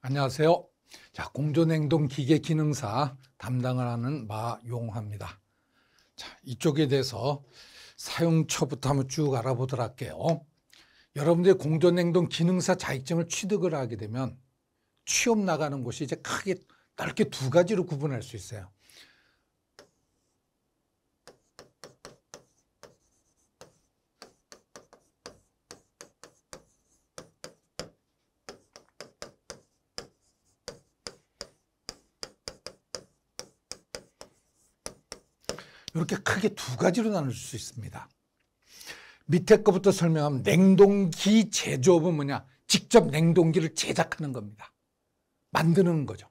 안녕하세요. 자, 공존행동 기계 기능사 담당을 하는 마용화입니다. 자, 이쪽에 대해서 사용처부터 한번 쭉 알아보도록 할게요. 여러분들이 공존행동 기능사 자격증을 취득을 하게 되면 취업 나가는 곳이 이제 크게 넓게 두 가지로 구분할 수 있어요. 이렇게 크게 두 가지로 나눌 수 있습니다. 밑에 것부터 설명하면 냉동기 제조업은 뭐냐? 직접 냉동기를 제작하는 겁니다. 만드는 거죠.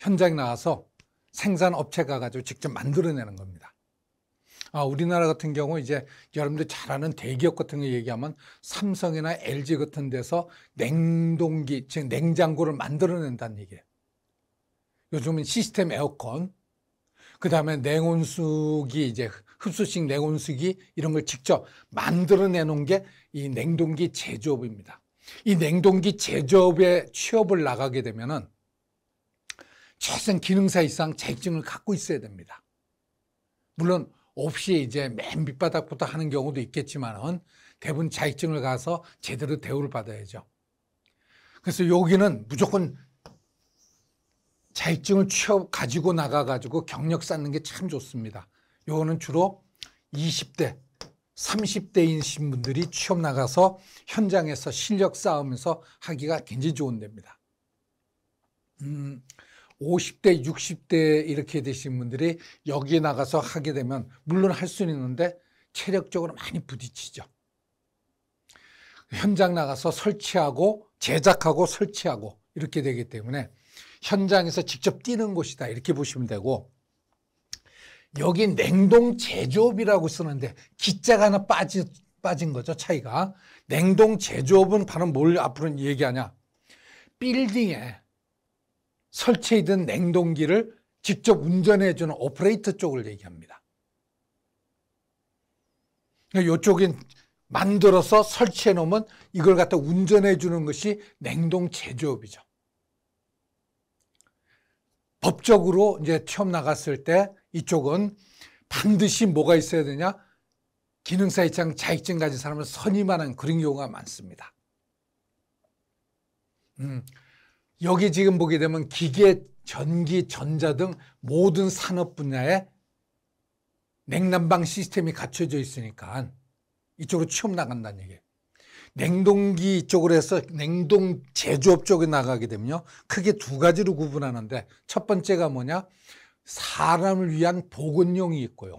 현장에 나와서 생산 업체가 가지고 직접 만들어내는 겁니다. 아, 우리나라 같은 경우 이제 여러분들 잘 아는 대기업 같은 거 얘기하면 삼성이나 LG 같은 데서 냉동기, 즉 냉장고를 만들어낸다는 얘기예요. 요즘은 시스템 에어컨, 그다음에 냉온수기 이제 흡수식 냉온수기 이런 걸 직접 만들어내 놓은 게이 냉동기 제조업입니다. 이 냉동기 제조업에 취업을 나가게 되면은 최소한 기능사 이상 자격증을 갖고 있어야 됩니다. 물론 없이 이제 맨 밑바닥부터 하는 경우도 있겠지만은 대부분 자격증을 가서 제대로 대우를 받아야죠. 그래서 여기는 무조건 자격증을 취업 가지고 나가 가지고 경력 쌓는 게 참 좋습니다. 요거는 주로 20대, 30대이신 분들이 취업 나가서 현장에서 실력 쌓으면서 하기가 굉장히 좋은 데입니다. 음, 50대, 60대 이렇게 되신 분들이 여기에 나가서 하게 되면 물론 할 수는 있는데 체력적으로 많이 부딪히죠. 현장 나가서 설치하고 제작하고 설치하고 이렇게 되기 때문에 현장에서 직접 뛰는 곳이다 이렇게 보시면 되고 여기 냉동 제조업이라고 쓰는데 기자가 하나 빠지, 빠진 거죠 차이가 냉동 제조업은 바로 뭘 앞으로 얘기하냐 빌딩에 설치된 냉동기를 직접 운전해주는 오퍼레이터 쪽을 얘기합니다 이쪽인 그러니까 만들어서 설치해 놓으면 이걸 갖다 운전해 주는 것이 냉동 제조업이죠. 법적으로 이제 취업 나갔을 때 이쪽은 반드시 뭐가 있어야 되냐? 기능사 입장 자격증 가진 사람을 선임하는 그런 경우가 많습니다. 음, 여기 지금 보게 되면 기계, 전기, 전자 등 모든 산업 분야에 냉난방 시스템이 갖춰져 있으니까 이쪽으로 취업 나간다는 얘기예요. 냉동기 쪽으로 해서 냉동 제조업 쪽에 나가게 되면요. 크게 두 가지로 구분하는데 첫 번째가 뭐냐? 사람을 위한 보건용이 있고요.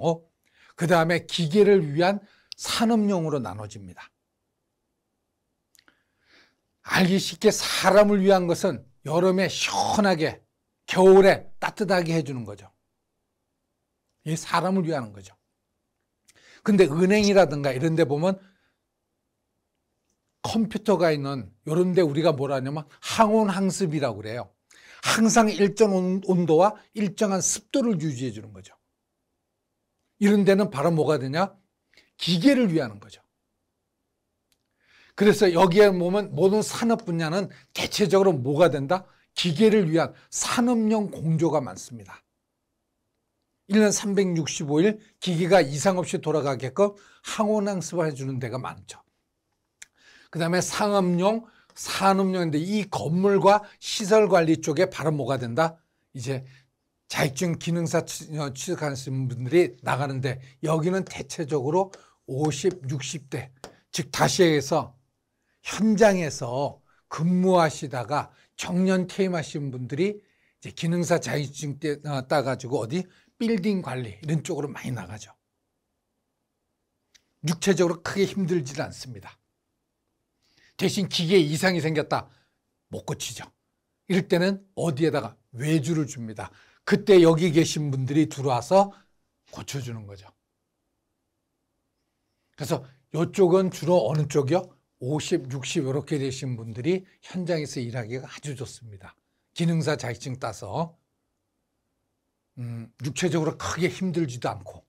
그 다음에 기계를 위한 산업용으로 나눠집니다. 알기 쉽게 사람을 위한 것은 여름에 시원하게 겨울에 따뜻하게 해주는 거죠. 이 사람을 위한 거죠. 근데 은행이라든가 이런 데 보면 컴퓨터가 있는 이런 데 우리가 뭐라 하냐면 항온 항습이라고 그래요. 항상 일정 온도와 일정한 습도를 유지해 주는 거죠. 이런 데는 바로 뭐가 되냐? 기계를 위하는 거죠. 그래서 여기에 보면 모든 산업 분야는 대체적으로 뭐가 된다? 기계를 위한 산업용 공조가 많습니다. 1년 365일 기기가 이상 없이 돌아가게끔 항원 항습을 해주는 데가 많죠. 그 다음에 상업용, 산업용인데 이 건물과 시설 관리 쪽에 바로 뭐가 된다? 이제 자격증 기능사 취득하시는 어, 분들이 나가는데 여기는 대체적으로 50, 60대 즉 다시 얘기해서 현장에서 근무하시다가 정년 퇴임하신 분들이 이제 기능사 자격증 어, 따가지고 어디 빌딩 관리 이런 쪽으로 많이 나가죠. 육체적으로 크게 힘들지 않습니다. 대신 기계에 이상이 생겼다. 못 고치죠. 이럴 때는 어디에다가 외주를 줍니다. 그때 여기 계신 분들이 들어와서 고쳐주는 거죠. 그래서 이쪽은 주로 어느 쪽이요? 50, 60 이렇게 되신 분들이 현장에서 일하기가 아주 좋습니다. 기능사 자격증 따서 음, 육체적으로 크게 힘들지도 않고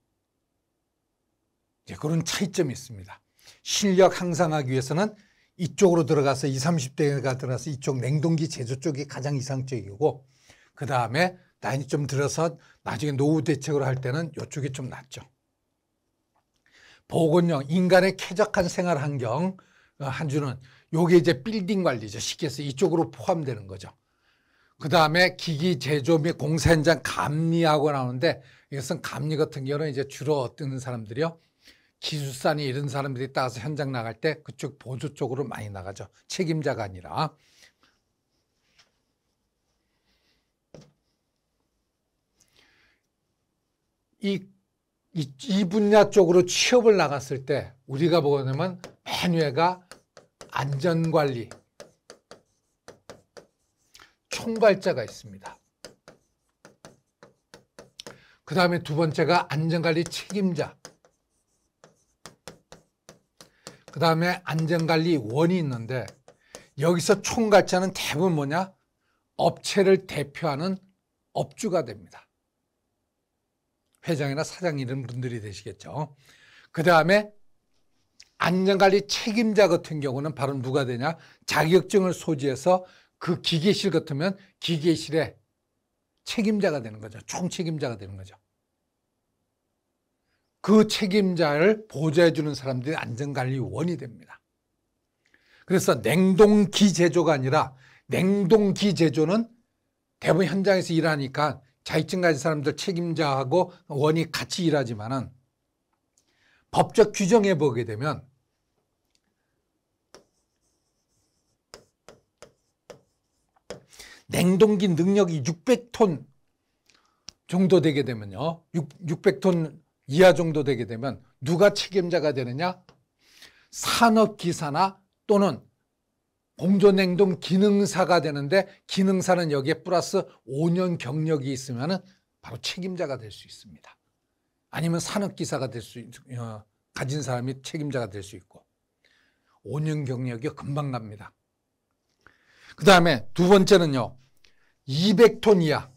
이제 그런 차이점이 있습니다. 실력 향상하기 위해서는 이쪽으로 들어가서 20, 30대가 들어가서 이쪽 냉동기 제조 쪽이 가장 이상적이고 그 다음에 나이 좀 들어서 나중에 노후 대책으로 할 때는 이쪽이 좀 낫죠. 보건용 인간의 쾌적한 생활 환경 어, 한 주는 요게 이제 빌딩 관리죠. 쉽게 해서 이쪽으로 포함되는 거죠. 그 다음에 기기 제조 및 공사 현장 감리하고 나오는데 이것은 감리 같은 경우는 이제 주로 어떤 사람들이요? 기술산이 이런 사람들이 따라서 현장 나갈 때 그쪽 보조 쪽으로 많이 나가죠. 책임자가 아니라. 이, 이, 이 분야 쪽으로 취업을 나갔을 때 우리가 보게 되면 맨 위에가 안전관리, 총괄자가 있습니다. 그 다음에 두 번째가 안전관리 책임자. 그 다음에 안전관리원이 있는데 여기서 총괄자는 대부분 뭐냐? 업체를 대표하는 업주가 됩니다. 회장이나 사장 이런 분들이 되시겠죠. 그 다음에 안전관리 책임자 같은 경우는 바로 누가 되냐? 자격증을 소지해서 그 기계실 같으면 기계실의 책임자가 되는 거죠. 총 책임자가 되는 거죠. 그 책임자를 보좌해주는 사람들이 안전관리원이 됩니다. 그래서 냉동기 제조가 아니라 냉동기 제조는 대부분 현장에서 일하니까 자격증 가진 사람들 책임자하고 원이 같이 일하지만은 법적 규정해 보게 되면 냉동기 능력이 600톤 정도 되게 되면요. 6, 600톤 이하 정도 되게 되면 누가 책임자가 되느냐? 산업기사나 또는 공조냉동 기능사가 되는데 기능사는 여기에 플러스 5년 경력이 있으면 바로 책임자가 될 수 있습니다. 아니면 산업기사가 될 수, 어, 가진 사람이 책임자가 될 수 있고 5년 경력이 금방 갑니다. 그 다음에 두 번째는요. 200톤 이하.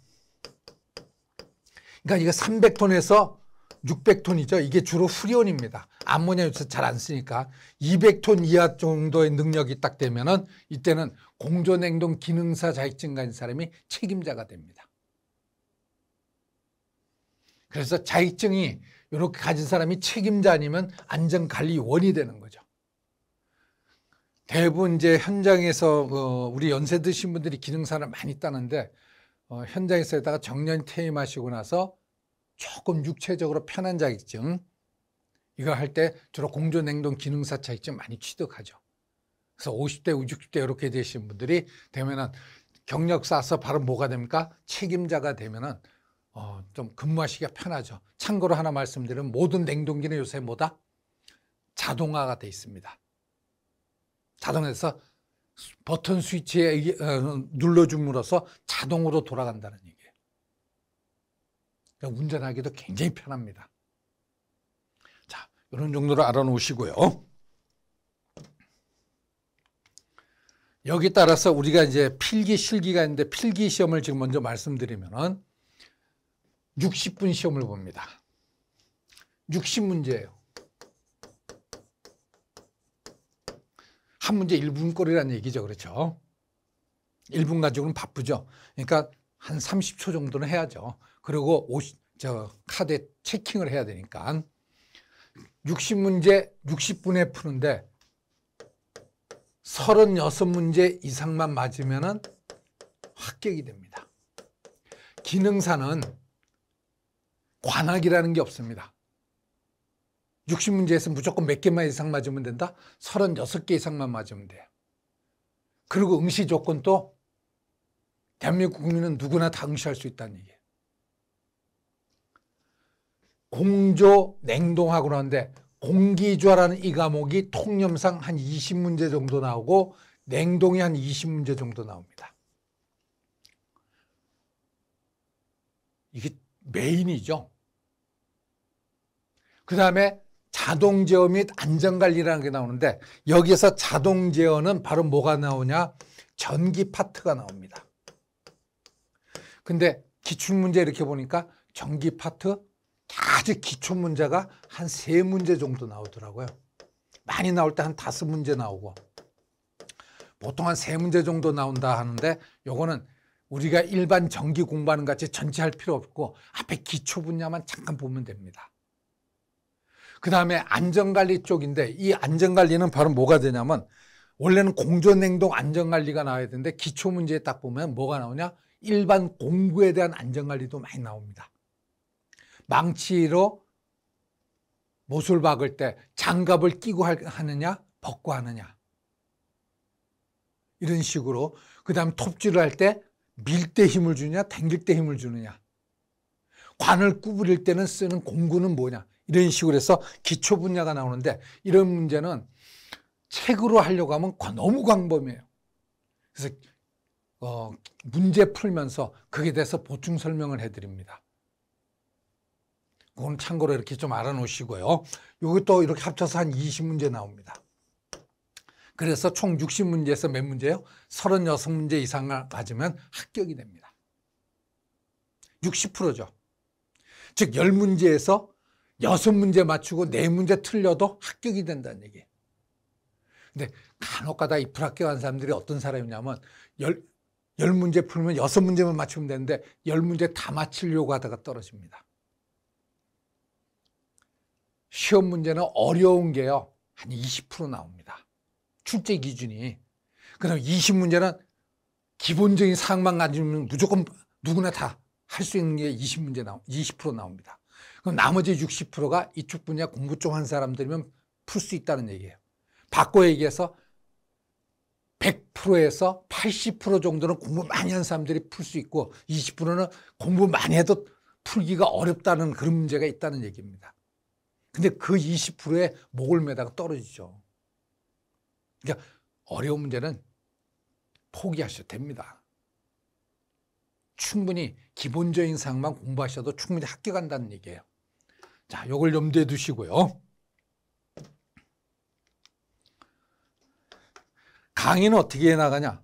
그러니까 이거 300톤에서 600톤이죠. 이게 주로 후리온입니다. 암모니아 요소 잘안 쓰니까 200톤 이하 정도의 능력이 딱 되면은 이때는 공존행동 기능사 자격증 가진 사람이 책임자가 됩니다. 그래서 자격증이 이렇게 가진 사람이 책임자 아니면 안전관리원이 되는 거죠. 대부분 이제 현장에서 어, 우리 연세 드신 분들이 기능사를 많이 따는데 어, 현장에서다가 정년 퇴임하시고 나서 조금 육체적으로 편한 자격증 이거 할 때 주로 공조냉동 기능사 자격증 많이 취득하죠. 그래서 50대, 60대 이렇게 되신 분들이 되면은 경력 쌓아서 바로 뭐가 됩니까? 책임자가 되면은 어, 좀 근무하시기가 편하죠. 참고로 하나 말씀드리면 모든 냉동기는 요새 뭐다? 자동화가 돼 있습니다. 자동에서 버튼 스위치에 어, 눌러줌으로써 자동으로 돌아간다는 얘기예요. 그러니까 운전하기도 굉장히 편합니다. 자, 이런 정도로 알아놓으시고요. 여기 따라서 우리가 이제 필기 실기가 있는데 필기 시험을 지금 먼저 말씀드리면은 60분 시험을 봅니다. 60문제예요. 한 문제 1분꼴이라는 얘기죠. 그렇죠? 1분 가지고는 바쁘죠. 그러니까 한 30초 정도는 해야죠. 그리고 50, 저 카드에 체킹을 해야 되니까 60문제 60분에 푸는데 36문제 이상만 맞으면 합격이 됩니다. 기능사는 관악이라는게 없습니다. 60문제에서 무조건 몇 개만 이상 맞으면 된다? 36개 이상만 맞으면 돼. 그리고 응시 조건도 대한민국 국민은 누구나 다 응시할 수 있다는 얘기예요. 공조 냉동하 그러는데 공기조라는 이 과목이 통념상 한 20문제 정도 나오고 냉동이 한 20문제 정도 나옵니다. 이게 메인이죠. 그 다음에 자동 제어 및 안전 관리라는 게 나오는데 여기에서 자동 제어는 바로 뭐가 나오냐? 전기 파트가 나옵니다. 근데 기출 문제 이렇게 보니까 전기 파트 아주 기초 문제가 한 세 문제 정도 나오더라고요. 많이 나올 때 한 다섯 문제 나오고 보통 한 세 문제 정도 나온다 하는데 요거는 우리가 일반 전기 공부하는 같이 전체 할 필요 없고 앞에 기초 분야만 잠깐 보면 됩니다. 그 다음에 안전관리 쪽인데 이 안전관리는 바로 뭐가 되냐면 원래는 공존행동 안전관리가 나와야 되는데 기초문제에 딱 보면 뭐가 나오냐? 일반 공구에 대한 안전관리도 많이 나옵니다. 망치로 못을 박을 때 장갑을 끼고 하느냐 벗고 하느냐 이런 식으로 그 다음 톱질을 할 때 밀 때 힘을 주느냐 당길 때 힘을 주느냐 관을 구부릴 때는 쓰는 공구는 뭐냐 이런 식으로 해서 기초 분야가 나오는데 이런 문제는 책으로 하려고 하면 너무 광범위해요. 그래서 어, 문제 풀면서 거기에 대해서 보충 설명을 해드립니다. 그건 참고로 이렇게 좀 알아놓으시고요. 요것도 이렇게 합쳐서 한 20문제 나옵니다. 그래서 총 60문제에서 몇 문제요? 36문제 이상을 맞으면 합격이 됩니다. 60%죠. 즉 10문제에서 여섯 문제 맞추고 네 문제 틀려도 합격이 된다는 얘기. 근데 간혹가다 이 불합격한 사람들이 어떤 사람이냐면 열, 열 문제 풀면 여섯 문제만 맞추면 되는데 열 문제 다 맞추려고 하다가 떨어집니다. 시험 문제는 어려운 게요. 한 20% 나옵니다. 출제 기준이. 그럼 20문제는 기본적인 사항만 가지면 무조건 누구나 다 할 수 있는 게 20문제 나오, 20% 나옵니다. 그럼 나머지 60%가 이쪽 분야 공부 좀 한 사람들이면 풀 수 있다는 얘기예요. 바꿔 얘기해서 100%에서 80% 정도는 공부 많이 한 사람들이 풀 수 있고 20%는 공부 많이 해도 풀기가 어렵다는 그런 문제가 있다는 얘기입니다. 근데 그 20%에 목을 매다가 떨어지죠. 그러니까 어려운 문제는 포기하셔도 됩니다. 충분히 기본적인 사항만 공부하셔도 충분히 합격한다는 얘기예요. 자, 요걸 염두에 두시고요. 강의는 어떻게 해 나가냐?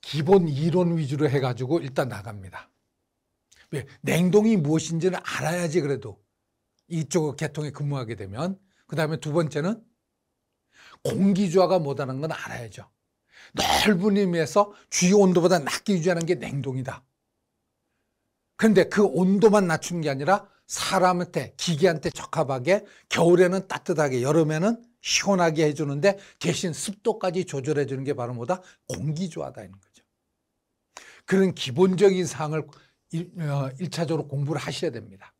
기본 이론 위주로 해가지고 일단 나갑니다. 왜? 냉동이 무엇인지를 알아야지 그래도 이쪽 계통에 근무하게 되면 그 다음에 두 번째는 공기주화가 뭐다는 건 알아야죠. 넓은 의미에서 주요 온도보다 낮게 유지하는 게 냉동이다. 그런데 그 온도만 낮추는 게 아니라 사람한테 기계한테 적합하게 겨울에는 따뜻하게 여름에는 시원하게 해주는데 대신 습도까지 조절해 주는 게 바로 뭐다? 공기조화다 이는 거죠. 그런 기본적인 사항을 1차적으로 어, 공부를 하셔야 됩니다.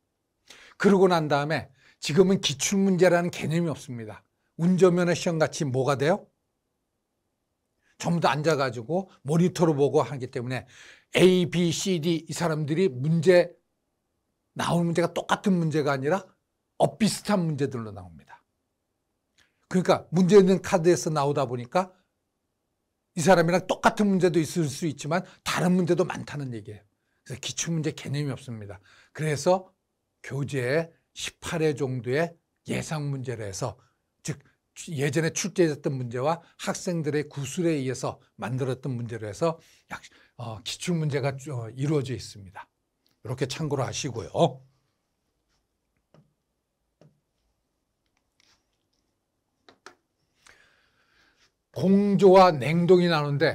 그러고 난 다음에 지금은 기출문제라는 개념이 없습니다. 운전면허 시험같이 뭐가 돼요? 전부 다 앉아가지고 모니터로 보고 하기 때문에 A, B, C, D 이 사람들이 문제 나올 문제가 똑같은 문제가 아니라 엇비슷한 문제들로 나옵니다. 그러니까 문제 있는 카드에서 나오다 보니까 이 사람이랑 똑같은 문제도 있을 수 있지만 다른 문제도 많다는 얘기예요. 그래서 기출문제 개념이 없습니다. 그래서 교재에 18회 정도의 예상 문제를 해서 즉 예전에 출제했던 문제와 학생들의 구술에 의해서 만들었던 문제로 해서 약 어, 기출 문제가 어, 이루어져 있습니다. 이렇게 참고를 하시고요. 공조와 냉동이 나오는데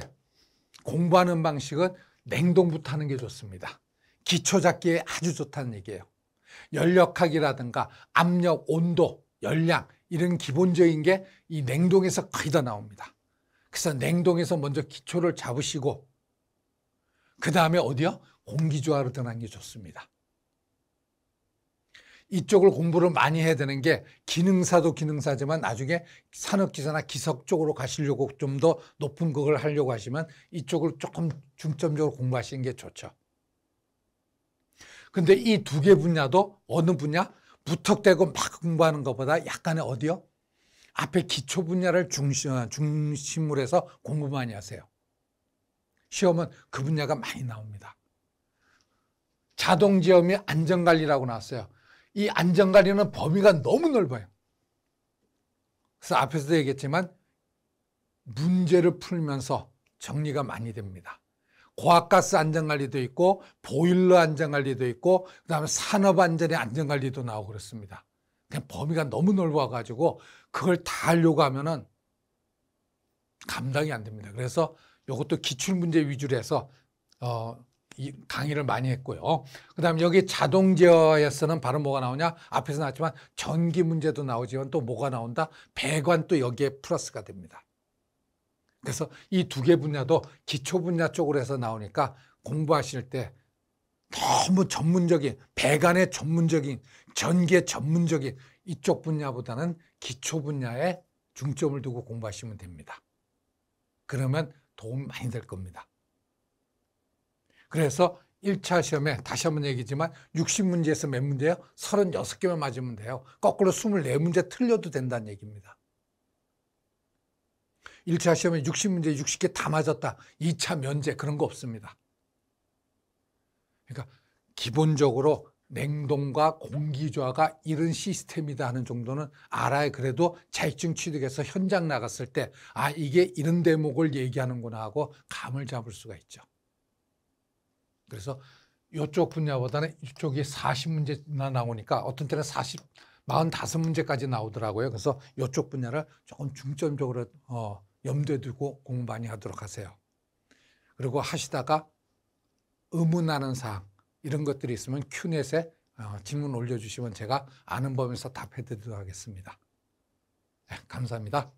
공부하는 방식은 냉동부터 하는 게 좋습니다. 기초 잡기에 아주 좋다는 얘기예요. 열역학이라든가 압력, 온도, 열량 이런 기본적인 게 이 냉동에서 거의 다 나옵니다. 그래서 냉동에서 먼저 기초를 잡으시고 그 다음에 어디요? 공기조화로 떠난 게 좋습니다. 이쪽을 공부를 많이 해야 되는 게 기능사도 기능사지만 나중에 산업기사나 기석 쪽으로 가시려고 좀 더 높은 그걸 하려고 하시면 이쪽을 조금 중점적으로 공부하시는 게 좋죠. 근데 이 두 개 분야도 어느 분야? 무턱대고 막 공부하는 것보다 약간의 어디요? 앞에 기초 분야를 중심, 중심으로 해서 공부 많이 하세요. 시험은 그 분야가 많이 나옵니다. 자동지엄이 안전관리라고 나왔어요. 이 안전관리는 범위가 너무 넓어요. 그래서 앞에서도 얘기했지만 문제를 풀면서 정리가 많이 됩니다. 고압가스 안전관리도 있고 보일러 안전관리도 있고 그다음에 산업 안전의 안전관리도 나오고 그렇습니다. 그냥 범위가 너무 넓어가지고 그걸 다 하려고 하면은 감당이 안 됩니다. 그래서 이것도 기출문제 위주로 해서 어, 강의를 많이 했고요. 그다음 에 여기 자동 제어에서는 바로 뭐가 나오냐? 앞에서 나왔지만 전기 문제도 나오지만 또 뭐가 나온다? 배관 또 여기에 플러스가 됩니다. 그래서 이 두 개 분야도 기초 분야 쪽으로 해서 나오니까 공부하실 때 너무 전문적인 배관의 전문적인 전기의 전문적인 이쪽 분야보다는 기초 분야에 중점을 두고 공부하시면 됩니다. 그러면 도움 많이 될 겁니다. 그래서 1차 시험에 다시 한 번 얘기지만 60문제에서 몇 문제예요? 36개만 맞으면 돼요. 거꾸로 24문제 틀려도 된다는 얘기입니다. 1차 시험에 60문제 60개 다 맞았다. 2차 면제 그런 거 없습니다. 그러니까 기본적으로 냉동과 공기조화가 이런 시스템이다 하는 정도는 알아야 그래도 자격증 취득해서 현장 나갔을 때 아 이게 이런 대목을 얘기하는구나 하고 감을 잡을 수가 있죠. 그래서 이쪽 분야보다는 이쪽이 40문제나 나오니까 어떤 때는 40, 45문제까지 나오더라고요. 그래서 이쪽 분야를 조금 중점적으로 어, 염두에 두고 공부 많이 하도록 하세요. 그리고 하시다가 의문하는 사항 이런 것들이 있으면 큐넷에 어, 질문 올려주시면 제가 아는 범위에서 답해드리도록 하겠습니다. 네, 감사합니다.